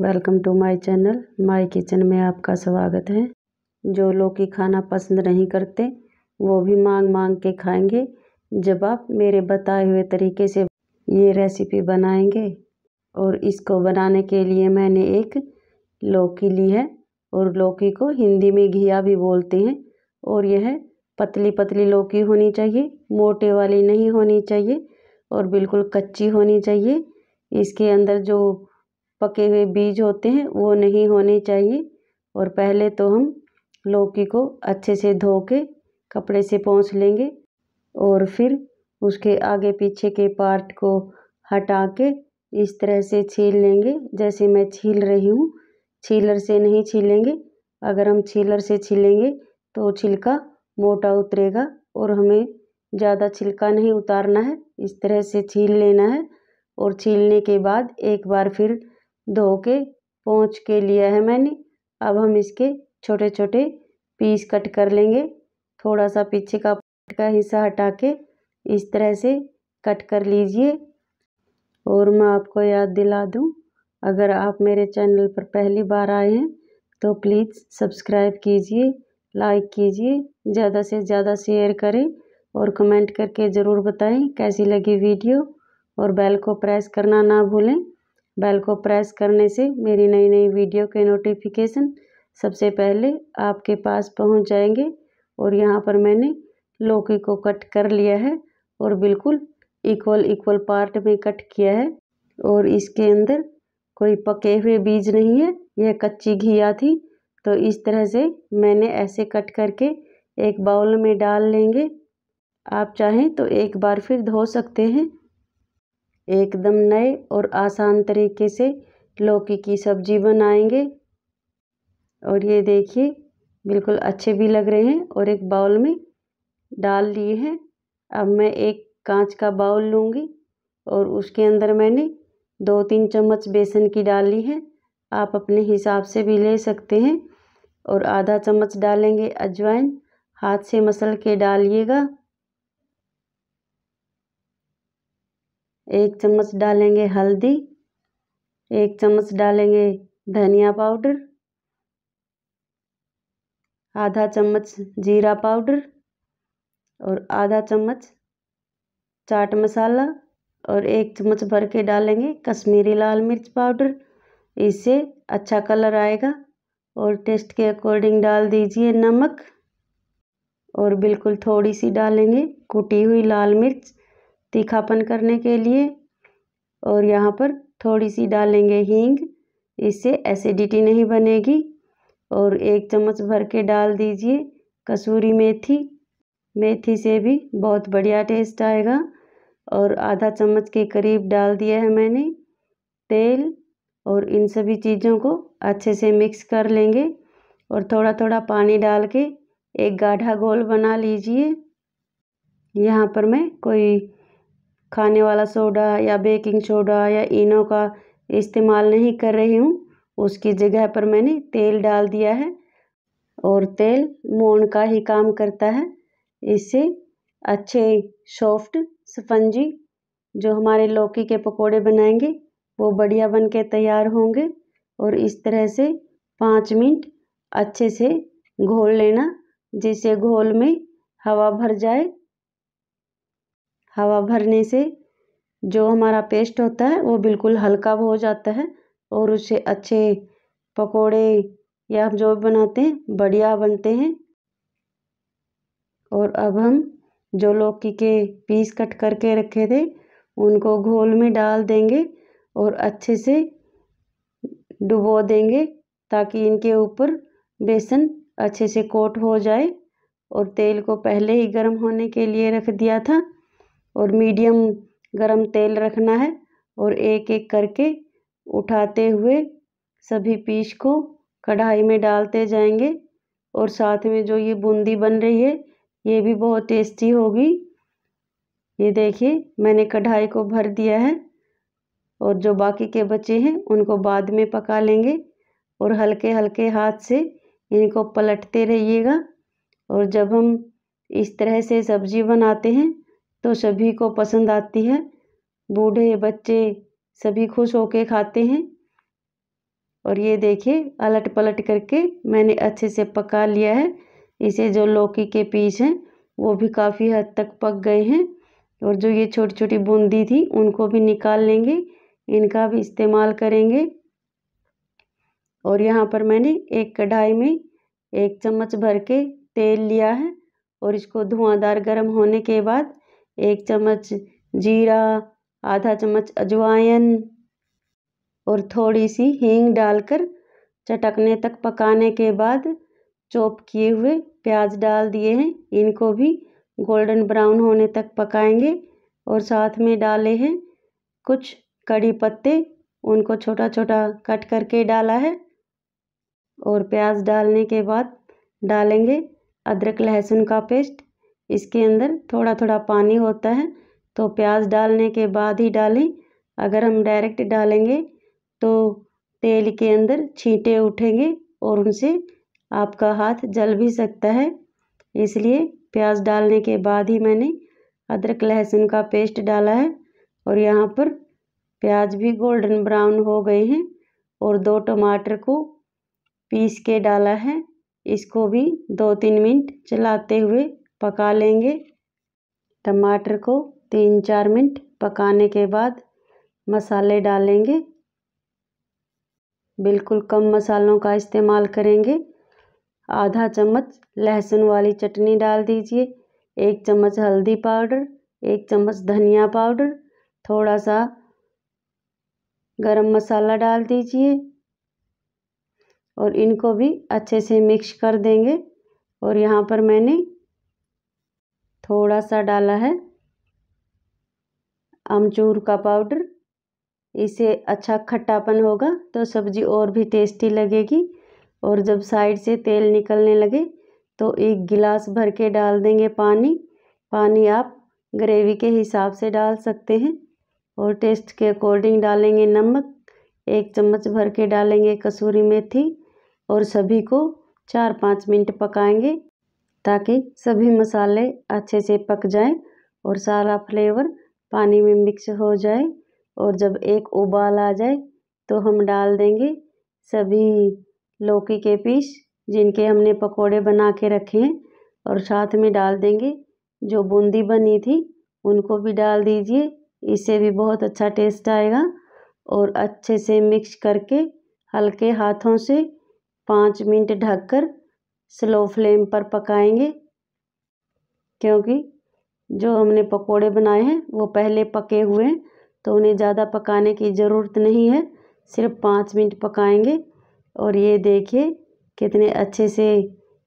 welcome to my channel my kitchen में आपका स्वागत है जो लोग खाना पसंद नहीं करते वो भी मांग मांग के खाएंगे जब आप मेरे बताए हुए तरीके से ये रेसिपी बनाएंगे और इसको बनाने के लिए मैंने एक लौकी ली है और लौकी को हिंदी में घिया भी बोलते हैं और यह पतली पतली लौकी होनी चाहिए मोटे वाली नहीं होनी चाहिए और बिल्कुल कच्ची होनी चाहिए इसके अंदर जो पके हुए बीज होते हैं वो नहीं होने चाहिए और पहले तो हम लौकी को अच्छे से धो के कपड़े से पोंछ लेंगे और फिर उसके आगे पीछे के पार्ट को हटा के इस तरह से छील लेंगे जैसे मैं छील रही हूँ छीलर से नहीं छीलेंगे अगर हम छीलर से छीलेंगे तो छिलका मोटा उतरेगा और हमें ज़्यादा छिलका नहीं उतारना है इस तरह से छील लेना है और छीलने के बाद एक बार फिर धो के पोंछ के लिया है मैंने अब हम इसके छोटे छोटे पीस कट कर लेंगे थोड़ा सा पीछे का पार्ट का हिस्सा हटा के इस तरह से कट कर लीजिए और मैं आपको याद दिला दूं अगर आप मेरे चैनल पर पहली बार आए हैं तो प्लीज़ सब्सक्राइब कीजिए लाइक कीजिए ज़्यादा से ज़्यादा शेयर करें और कमेंट करके ज़रूर बताएं कैसी लगी वीडियो और बेल को प्रेस करना ना भूलें बेल को प्रेस करने से मेरी नई नई वीडियो के नोटिफिकेशन सबसे पहले आपके पास पहुंच जाएंगे और यहाँ पर मैंने लौकी को कट कर लिया है और बिल्कुल इक्वल इक्वल पार्ट में कट किया है और इसके अंदर कोई पके हुए बीज नहीं है यह कच्ची घिया थी तो इस तरह से मैंने ऐसे कट करके एक बाउल में डाल लेंगे आप चाहें तो एक बार फिर धो सकते हैं एकदम नए और आसान तरीके से लौकी की सब्जी बनाएंगे और ये देखिए बिल्कुल अच्छे भी लग रहे हैं और एक बाउल में डाल लिए हैं अब मैं एक कांच का बाउल लूँगी और उसके अंदर मैंने दो तीन चम्मच बेसन की डाली है आप अपने हिसाब से भी ले सकते हैं और आधा चम्मच डालेंगे अजवाइन हाथ से मसल के डालिएगा एक चम्मच डालेंगे हल्दी एक चम्मच डालेंगे धनिया पाउडर आधा चम्मच जीरा पाउडर और आधा चम्मच चाट मसाला और एक चम्मच भर के डालेंगे कश्मीरी लाल मिर्च पाउडर इससे अच्छा कलर आएगा और टेस्ट के अकॉर्डिंग डाल दीजिए नमक और बिल्कुल थोड़ी सी डालेंगे कुटी हुई लाल मिर्च तीखापन करने के लिए और यहाँ पर थोड़ी सी डालेंगे हींग इससे एसिडिटी नहीं बनेगी और एक चम्मच भर के डाल दीजिए कसूरी मेथी मेथी से भी बहुत बढ़िया टेस्ट आएगा और आधा चम्मच के करीब डाल दिया है मैंने तेल और इन सभी चीज़ों को अच्छे से मिक्स कर लेंगे और थोड़ा थोड़ा पानी डाल के एक गाढ़ा घोल बना लीजिए यहाँ पर मैं कोई खाने वाला सोडा या बेकिंग सोडा या इनो का इस्तेमाल नहीं कर रही हूँ उसकी जगह पर मैंने तेल डाल दिया है और तेल मोन का ही काम करता है इससे अच्छे सॉफ्ट स्पंजी जो हमारे लौकी के पकोड़े बनाएंगे वो बढ़िया बन के तैयार होंगे और इस तरह से पाँच मिनट अच्छे से घोल लेना जिससे घोल में हवा भर जाए हवा भरने से जो हमारा पेस्ट होता है वो बिल्कुल हल्का हो जाता है और उसे अच्छे पकोड़े या हम जो भी बनाते हैं बढ़िया बनते हैं और अब हम जो लौकी के पीस कट करके रखे थे उनको घोल में डाल देंगे और अच्छे से डुबो देंगे ताकि इनके ऊपर बेसन अच्छे से कोट हो जाए और तेल को पहले ही गर्म होने के लिए रख दिया था और मीडियम गरम तेल रखना है और एक एक करके उठाते हुए सभी पीस को कढ़ाई में डालते जाएंगे और साथ में जो ये बूंदी बन रही है ये भी बहुत टेस्टी होगी ये देखिए मैंने कढ़ाई को भर दिया है और जो बाकी के बचे हैं उनको बाद में पका लेंगे और हल्के हल्के हाथ से इनको पलटते रहिएगा और जब हम इस तरह से सब्ज़ी बनाते हैं तो सभी को पसंद आती है बूढ़े बच्चे सभी खुश होके खाते हैं और ये देखिए अलट पलट करके मैंने अच्छे से पका लिया है इसे जो लौकी के पीस हैं वो भी काफ़ी हद तक पक गए हैं और जो ये छोटी छोटी बूंदी थी उनको भी निकाल लेंगे इनका भी इस्तेमाल करेंगे और यहाँ पर मैंने एक कढ़ाई में एक चम्मच भर के तेल लिया है और इसको धुआंधार गर्म होने के बाद एक चम्मच जीरा आधा चम्मच अजवाइन और थोड़ी सी हींग डालकर चटकने तक पकाने के बाद चॉप किए हुए प्याज डाल दिए हैं इनको भी गोल्डन ब्राउन होने तक पकाएंगे और साथ में डाले हैं कुछ कड़ी पत्ते उनको छोटा छोटा कट करके डाला है और प्याज डालने के बाद डालेंगे अदरक लहसुन का पेस्ट इसके अंदर थोड़ा थोड़ा पानी होता है तो प्याज डालने के बाद ही डालें अगर हम डायरेक्ट डालेंगे तो तेल के अंदर छींटे उठेंगे और उनसे आपका हाथ जल भी सकता है इसलिए प्याज डालने के बाद ही मैंने अदरक लहसुन का पेस्ट डाला है और यहाँ पर प्याज भी गोल्डन ब्राउन हो गए हैं और दो टमाटर को पीस के डाला है इसको भी दो तीन मिनट चलाते हुए पका लेंगे टमाटर को तीन चार मिनट पकाने के बाद मसाले डालेंगे बिल्कुल कम मसालों का इस्तेमाल करेंगे आधा चम्मच लहसुन वाली चटनी डाल दीजिए एक चम्मच हल्दी पाउडर एक चम्मच धनिया पाउडर थोड़ा सा गरम मसाला डाल दीजिए और इनको भी अच्छे से मिक्स कर देंगे और यहाँ पर मैंने थोड़ा सा डाला है अमचूर का पाउडर इसे अच्छा खट्टापन होगा तो सब्ज़ी और भी टेस्टी लगेगी और जब साइड से तेल निकलने लगे तो एक गिलास भर के डाल देंगे पानी पानी आप ग्रेवी के हिसाब से डाल सकते हैं और टेस्ट के अकॉर्डिंग डालेंगे नमक एक चम्मच भर के डालेंगे कसूरी मेथी और सभी को चार पाँच मिनट पकाएंगे ताकि सभी मसाले अच्छे से पक जाएं और सारा फ्लेवर पानी में मिक्स हो जाए और जब एक उबाल आ जाए तो हम डाल देंगे सभी लौकी के पीस जिनके हमने पकोड़े बना के रखे हैं और साथ में डाल देंगे जो बूंदी बनी थी उनको भी डाल दीजिए इससे भी बहुत अच्छा टेस्ट आएगा और अच्छे से मिक्स करके हल्के हाथों से पाँच मिनट ढककर स्लो फ्लेम पर पकाएंगे क्योंकि जो हमने पकोड़े बनाए हैं वो पहले पके हुए हैं तो उन्हें ज़्यादा पकाने की ज़रूरत नहीं है सिर्फ पाँच मिनट पकाएंगे और ये देखिए कितने अच्छे से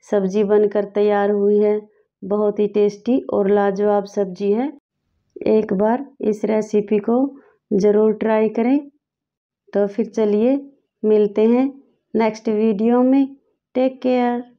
सब्ज़ी बनकर तैयार हुई है बहुत ही टेस्टी और लाजवाब सब्ज़ी है एक बार इस रेसिपी को ज़रूर ट्राई करें तो फिर चलिए मिलते हैं नेक्स्ट वीडियो में टेक केयर